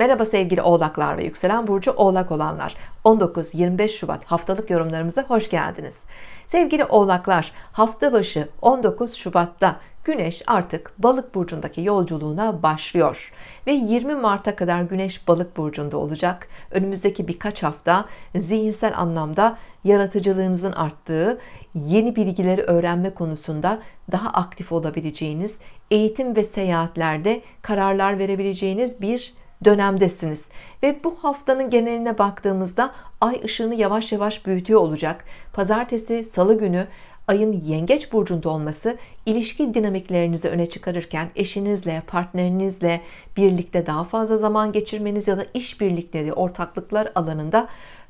Merhaba sevgili oğlaklar ve yükselen burcu oğlak olanlar. 19-25 Şubat haftalık yorumlarımıza hoş geldiniz. Sevgili oğlaklar hafta başı 19 Şubat'ta Güneş artık balık burcundaki yolculuğuna başlıyor ve 20 Mart'a kadar Güneş balık burcunda olacak. Önümüzdeki birkaç hafta zihinsel anlamda yaratıcılığınızın arttığı, yeni bilgileri öğrenme konusunda daha aktif olabileceğiniz, eğitim ve seyahatlerde kararlar verebileceğiniz bir dönemdesiniz ve bu haftanın geneline baktığımızda ay ışığını yavaş yavaş büyütüyor olacak. Pazartesi, salı günü ayın yengeç burcunda olması ilişki dinamiklerinizi öne çıkarırken eşinizle, partnerinizle birlikte daha fazla zaman geçirmeniz ya da iş birlikleri, ortaklıklar alanında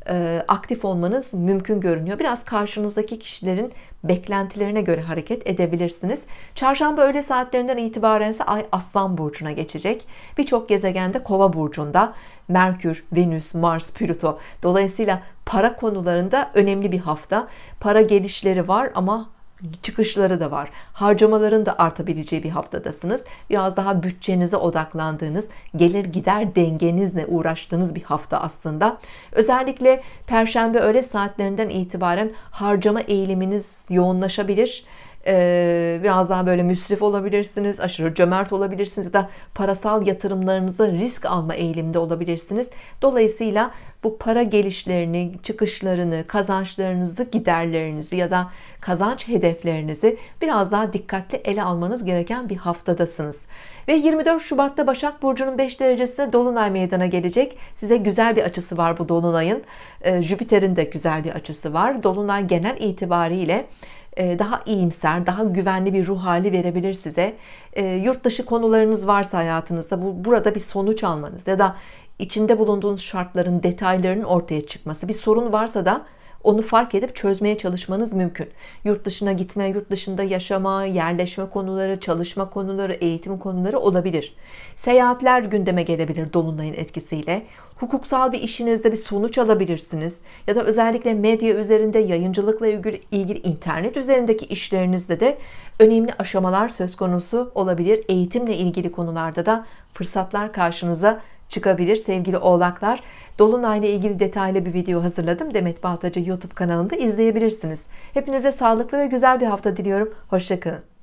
e, aktif olmanız mümkün görünüyor. Biraz karşınızdaki kişilerin beklentilerine göre hareket edebilirsiniz. Çarşamba öğle saatlerinden itibaren ise Ay Aslan burcuna geçecek. Birçok gezegende Kova burcunda Merkür, Venüs, Mars, Plüto. Dolayısıyla para konularında önemli bir hafta. Para gelişleri var ama çıkışları da var. Harcamaların da artabileceği bir haftadasınız. Biraz daha bütçenize odaklandığınız, gelir gider dengenizle uğraştığınız bir hafta aslında. Özellikle perşembe öğle saatlerinden itibaren harcama eğiliminiz yoğunlaşabilir. Ee, biraz daha böyle müsrif olabilirsiniz, aşırı cömert olabilirsiniz ya da parasal yatırımlarınıza risk alma eğilimde olabilirsiniz. Dolayısıyla bu para gelişlerini, çıkışlarını, kazançlarınızı, giderlerinizi ya da kazanç hedeflerinizi biraz daha dikkatli ele almanız gereken bir haftadasınız. Ve 24 Şubat'ta Başak Burcu'nun 5 derecesinde Dolunay meydana gelecek. Size güzel bir açısı var bu Dolunay'ın. Ee, Jüpiter'in de güzel bir açısı var. Dolunay genel itibariyle e, daha iyimser, daha güvenli bir ruh hali verebilir size. E, yurt dışı konularınız varsa hayatınızda bu, burada bir sonuç almanız ya da içinde bulunduğunuz şartların detaylarının ortaya çıkması, bir sorun varsa da onu fark edip çözmeye çalışmanız mümkün. Yurt dışına gitme, yurt dışında yaşama, yerleşme konuları, çalışma konuları, eğitim konuları olabilir. Seyahatler gündeme gelebilir dolunayın etkisiyle. Hukuksal bir işinizde bir sonuç alabilirsiniz ya da özellikle medya üzerinde yayıncılıkla ilgili, ilgili internet üzerindeki işlerinizde de önemli aşamalar söz konusu olabilir. Eğitimle ilgili konularda da fırsatlar karşınıza çıkabilir sevgili oğlaklar. Dolunay'la ilgili detaylı bir video hazırladım. Demet Bahtacı YouTube kanalında izleyebilirsiniz. Hepinize sağlıklı ve güzel bir hafta diliyorum. Hoşçakalın.